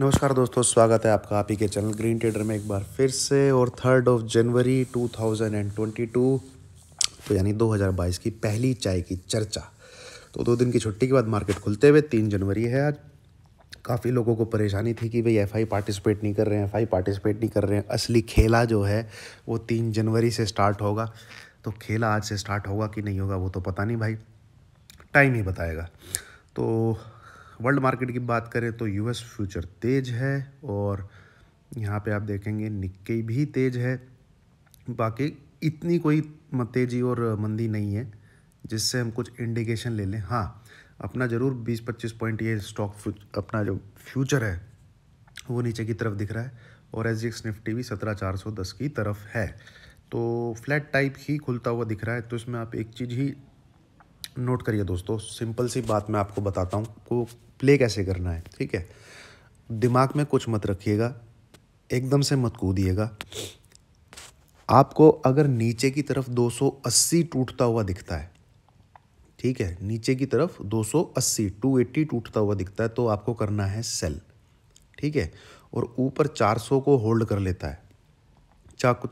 नमस्कार दोस्तों स्वागत है आपका आप ही के चैनल ग्रीन ट्रेडर में एक बार फिर से और थर्ड ऑफ जनवरी 2022 तो यानी 2022 की पहली चाय की चर्चा तो दो दिन की छुट्टी के बाद मार्केट खुलते हुए तीन जनवरी है आज काफ़ी लोगों को परेशानी थी कि भाई एफ आई पार्टिसिपेट नहीं कर रहे हैं एफ आई पार्टिसिपेट नहीं कर रहे हैं असली खेला जो है वो तीन जनवरी से स्टार्ट होगा तो खेला आज से स्टार्ट होगा कि नहीं होगा वो तो पता नहीं भाई टाइम ही बताएगा तो वर्ल्ड मार्केट की बात करें तो यूएस फ्यूचर तेज है और यहाँ पे आप देखेंगे निक्के भी तेज है बाकी इतनी कोई तेजी और मंदी नहीं है जिससे हम कुछ इंडिकेशन ले लें हाँ अपना ज़रूर 20-25 पॉइंट ये स्टॉक अपना जो फ्यूचर है वो नीचे की तरफ दिख रहा है और एस जी एक्स निफ्टी भी सत्रह चार सौ दस की तरफ है तो फ्लैट टाइप ही खुलता हुआ दिख रहा है तो इसमें आप एक चीज़ ही नोट करिए दोस्तों सिंपल सी बात मैं आपको बताता हूँ को प्ले कैसे करना है ठीक है दिमाग में कुछ मत रखिएगा एकदम से मत कूदिएगा आपको अगर नीचे की तरफ 280 टूटता हुआ दिखता है ठीक है नीचे की तरफ 280 280 टूटता हुआ दिखता है तो आपको करना है सेल ठीक है और ऊपर 400 को होल्ड कर लेता है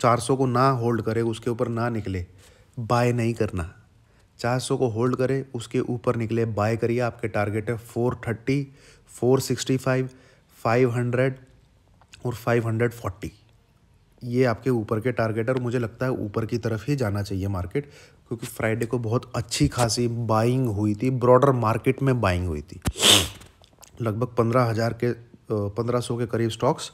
चार सौ को ना होल्ड करे उसके ऊपर ना निकले बाय नहीं करना 400 को होल्ड करें उसके ऊपर निकले बाय करिए आपके टारगेट है 430, 465, 500 और 540 ये आपके ऊपर के टारगेट है और मुझे लगता है ऊपर की तरफ ही जाना चाहिए मार्केट क्योंकि फ्राइडे को बहुत अच्छी खासी बाइंग हुई थी ब्रॉडर मार्केट में बाइंग हुई थी लगभग पंद्रह हज़ार के पंद्रह सौ के करीब स्टॉक्स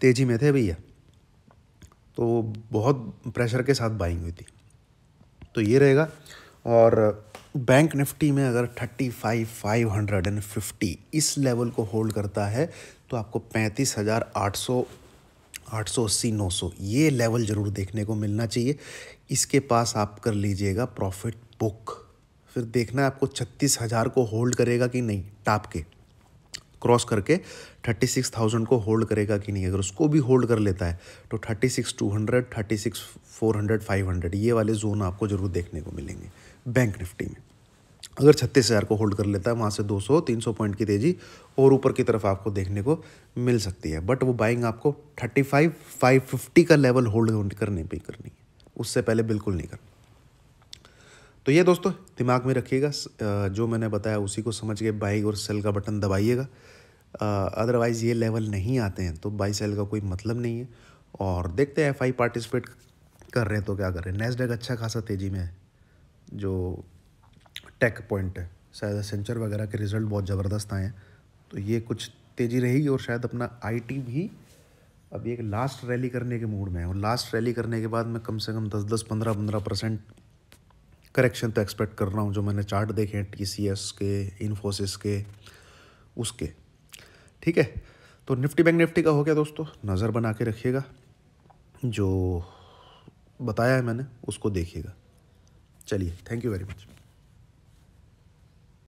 तेज़ी में थे भैया तो बहुत प्रेशर के साथ बाइंग हुई थी तो ये रहेगा और बैंक निफ्टी में अगर thirty five five hundred and fifty इस लेवल को होल्ड करता है तो आपको पैंतीस हज़ार आठ सौ आठ सौ अस्सी नौ सौ ये लेवल ज़रूर देखने को मिलना चाहिए इसके पास आप कर लीजिएगा प्रॉफिट बुक फिर देखना है आपको छत्तीस हज़ार को होल्ड करेगा कि नहीं टाप के क्रॉस करके 36,000 को होल्ड करेगा कि नहीं अगर उसको भी होल्ड कर लेता है तो 36,200, 36,400, 500 ये वाले जोन आपको ज़रूर देखने को मिलेंगे बैंक निफ्टी में अगर छत्तीस हज़ार को होल्ड कर लेता है वहाँ से 200 300 पॉइंट की तेज़ी और ऊपर की तरफ आपको देखने को मिल सकती है बट वो बाइंग आपको थर्टी फाइव का लेवल होल्ड करने पर करनी है उससे पहले बिल्कुल नहीं करनी तो ये दोस्तों दिमाग में रखिएगा जो मैंने बताया उसी को समझ के बाई और सेल का बटन दबाइएगा अदरवाइज़ ये लेवल नहीं आते हैं तो बाई सेल का कोई मतलब नहीं है और देखते हैं एफ आई पार्टिसिपेट कर रहे हैं तो क्या कर रहे हैं नेस्डेक अच्छा खासा तेज़ी में है जो टेक पॉइंट है शायद सेंचर वगैरह के रिज़ल्ट बहुत ज़बरदस्त आए हैं तो ये कुछ तेज़ी रहेगी और शायद अपना आई भी अभी एक लास्ट रैली करने के मूड में है और लास्ट रैली करने के बाद में कम से कम दस दस पंद्रह पंद्रह परसेंट करेक्शन तो एक्सपेक्ट कर रहा हूँ जो मैंने चार्ट देखे हैं टी के इन्फोसिस के उसके ठीक है तो निफ्टी बैंक निफ्टी का हो गया दोस्तों नज़र बना के रखिएगा जो बताया है मैंने उसको देखिएगा चलिए थैंक यू वेरी मच